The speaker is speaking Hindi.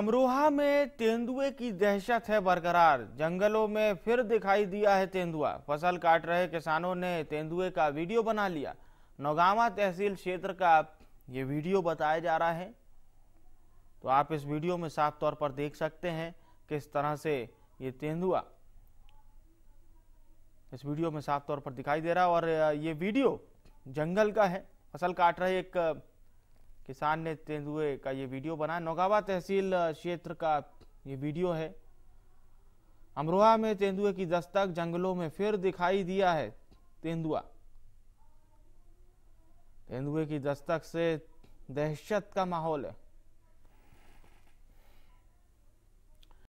अमरोहा में तेंदुए की दहशत है बरकरार जंगलों में फिर दिखाई दिया है तेंदुआ फसल काट रहे किसानों ने तेंदुए का वीडियो बना लिया नौगावा तहसील क्षेत्र का ये वीडियो बताया जा रहा है तो आप इस वीडियो में साफ तौर पर देख सकते हैं किस तरह से ये तेंदुआ इस वीडियो में साफ तौर पर दिखाई दे रहा है और ये वीडियो जंगल का है फसल काट रहे एक किसान ने तेंदुए का ये वीडियो बना नौगावा तहसील क्षेत्र का ये वीडियो है अमरोहा में तेंदुए की दस्तक जंगलों में फिर दिखाई दिया है तेंदुआ तेंदुए की दस्तक से दहशत का माहौल है